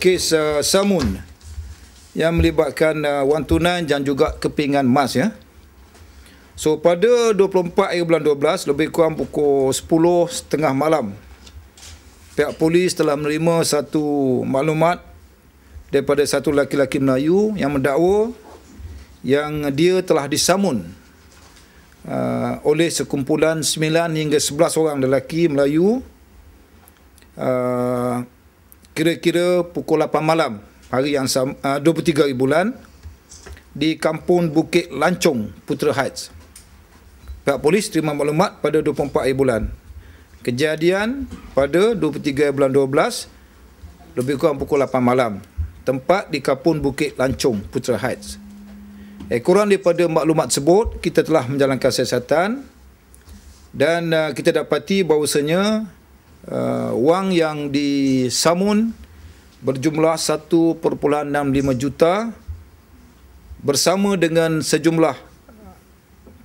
kes uh, samun yang melibatkan uh, wang tunai dan juga kepingan emas ya. So pada 24 hari bulan 12 lebih kurang pukul 10.30 malam pihak polis telah menerima satu maklumat daripada satu lelaki-lelaki Melayu yang mendakwa yang dia telah disamun uh, oleh sekumpulan 9 hingga 11 orang lelaki Melayu uh, kira-kira pukul 8 malam hari yang sama, ah, uh, 23 hari bulan di kampung Bukit Lancong Putra Heights. Pihak polis terima maklumat pada 24 hari bulan. Kejadian pada 23 hari bulan 12 lebih kurang pukul 8 malam. Tempat di kampung Bukit Lancong Putra Heights. Eh, kurang daripada maklumat tersebut, kita telah menjalankan siasatan dan uh, kita dapati bahawasanya uh, wang yang disamun berjumlah 1.65 juta bersama dengan sejumlah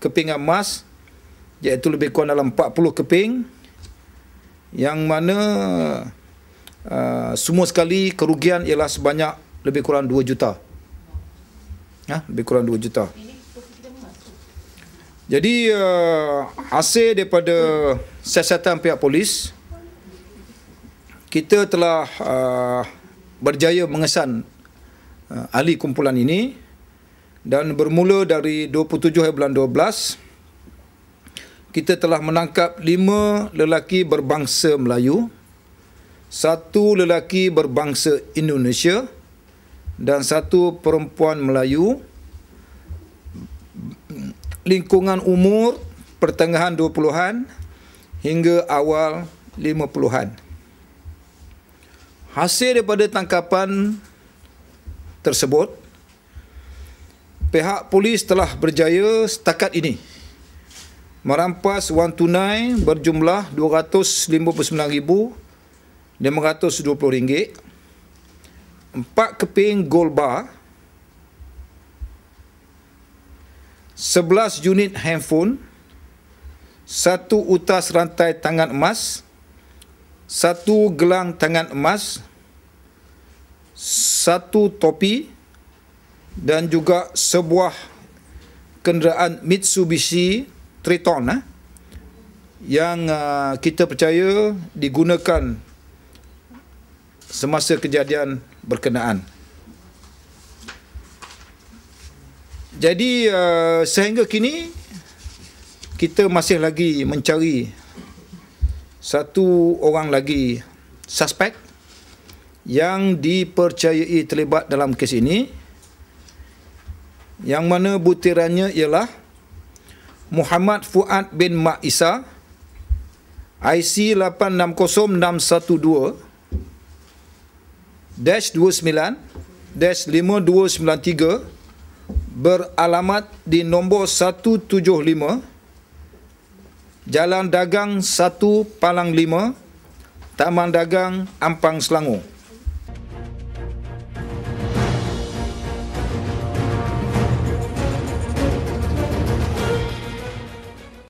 keping emas iaitu lebih kurang dalam 40 keping yang mana uh, semua sekali kerugian ialah sebanyak lebih kurang 2 juta. Ha, lebih kurang 2 juta. Jadi uh, hasil daripada siasatan pihak polis kita telah uh, berjaya mengesan uh, ahli kumpulan ini dan bermula dari 27 eh, bulan 12 kita telah menangkap 5 lelaki berbangsa Melayu satu lelaki berbangsa Indonesia dan satu perempuan Melayu lingkungan umur pertengahan 20-an hingga awal 50-an hasil daripada tangkapan tersebut pihak polis telah berjaya setakat ini merampas wang tunai berjumlah RM259,520 empat keping gold bar sebelas unit handphone satu utas rantai tangan emas satu gelang tangan emas, satu topi dan juga sebuah kenderaan Mitsubishi Triton eh, yang uh, kita percaya digunakan semasa kejadian berkenaan. Jadi uh, sehingga kini kita masih lagi mencari satu orang lagi suspek yang dipercayai terlibat dalam kes ini yang mana butirannya ialah Muhammad Fuad bin Mak Isa IC 860612 29 5293 beralamat di nombor Jalan Dagang 1 Palang 5, Taman Dagang Ampang Selangor.